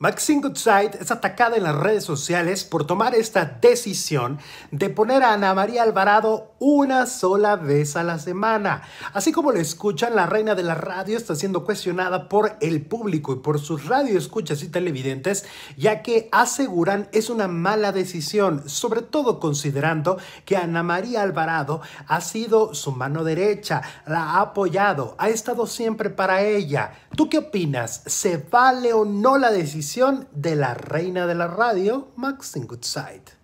Maxine Goodside es atacada en las redes sociales por tomar esta decisión de poner a Ana María Alvarado una sola vez a la semana. Así como lo escuchan, la reina de la radio está siendo cuestionada por el público y por sus radioescuchas y televidentes, ya que aseguran es una mala decisión, sobre todo considerando que Ana María Alvarado ha sido su mano derecha, la ha apoyado, ha estado siempre para ella. ¿Tú qué opinas? ¿Se vale o no la decisión? de la reina de la radio, Maxine Goodside.